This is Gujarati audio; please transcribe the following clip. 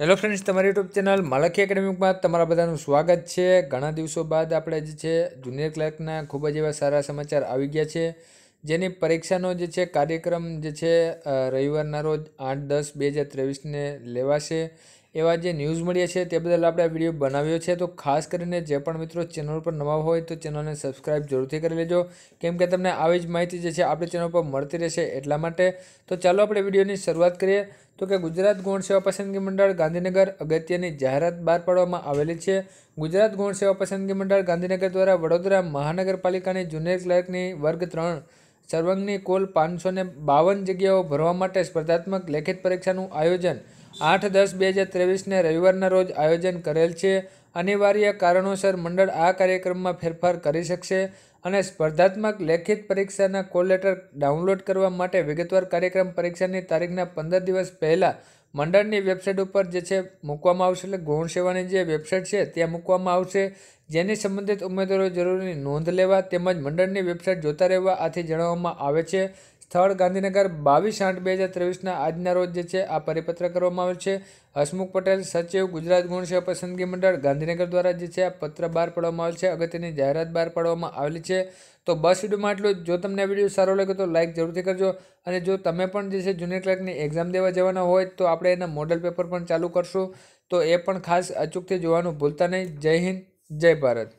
હેલો ફ્રેન્ડ્સ તમારી યુટ્યુબ ચેનલ મલખી એકેડેમિકમાં તમારા બધાનું સ્વાગત છે ઘણા દિવસો બાદ આપણે જે છે જુનિયર ક્લાર્કના ખૂબ જ એવા સારા સમાચાર આવી ગયા છે જેની પરીક્ષાનો જે છે કાર્યક્રમ જે છે રવિવારના રોજ આઠ દસ બે હજાર ત્રેવીસને લેવાશે એવા જે ન્યૂઝ મળ્યા છે તે બદલ આપણે આ વિડીયો બનાવ્યો છે તો ખાસ કરીને જે પણ મિત્રો ચેનલ પર નવા હોય તો ચેનલને સબસ્ક્રાઈબ જરૂરથી કરી લેજો કેમ કે તમને આવી જ માહિતી જે છે આપણી ચેનલ પર મળતી રહેશે એટલા માટે તો ચાલો આપણે વિડીયોની શરૂઆત કરીએ તો કે ગુજરાત ગૌણ સેવા પસંદગી મંડળ ગાંધીનગર અગત્યની જાહેરાત બહાર પાડવામાં આવેલી છે ગુજરાત ગૌણ સેવા પસંદગી મંડળ ગાંધીનગર દ્વારા વડોદરા મહાનગરપાલિકાની જુનિયર ક્લાર્કની વર્ગ ત્રણ સર્વંગની કુલ પાંચસો બાવન જગ્યાઓ ભરવા માટે સ્પર્ધાત્મક લેખિત પરીક્ષાનું આયોજન આઠ દસ બે હજાર ત્રેવીસને રવિવારના રોજ આયોજન કરેલ છે અનિવાર્ય કારણોસર મંડળ આ કાર્યક્રમમાં ફેરફાર કરી શકશે અને સ્પર્ધાત્મક લેખિત પરીક્ષાના કોલ લેટર ડાઉનલોડ કરવા માટે વિગતવાર કાર્યક્રમ પરીક્ષાની તારીખના પંદર દિવસ પહેલાં મંડળની વેબસાઇટ ઉપર જે છે મૂકવામાં આવશે એટલે ગૌણ સેવાની જે વેબસાઇટ છે ત્યાં મૂકવામાં આવશે જેની સંબંધિત ઉમેદવારો જરૂરી નોંધ લેવા તેમજ મંડળની વેબસાઇટ જોતા રહેવા આથી જણાવવામાં આવે છે સ્થળ ગાંધીનગર બાવીસ આઠ બે હજાર ત્રેવીસના આજના રોજ જે છે આ પરિપત્ર કરવામાં આવ્યો છે હસમુખ પટેલ સચિવ ગુજરાત ગુણ સેવા પસંદગી મંડળ ગાંધીનગર દ્વારા જે છે આ પત્ર બહાર પાડવામાં આવેલ છે અગત્યની જાહેરાત બહાર પાડવામાં આવેલી છે તો બસ વિડીયોમાં આટલું જો તમને આ વિડીયો સારો લાગે તો લાઇક જરૂરથી કરજો અને જો તમે પણ જે છે જુનિયર ક્લાર્કની એક્ઝામ દેવા જવાના હોય તો આપણે એના મોડલ પેપર પણ ચાલુ કરશું તો એ પણ ખાસ અચૂકથી જોવાનું ભૂલતા નહીં જય હિન્દ જય ભારત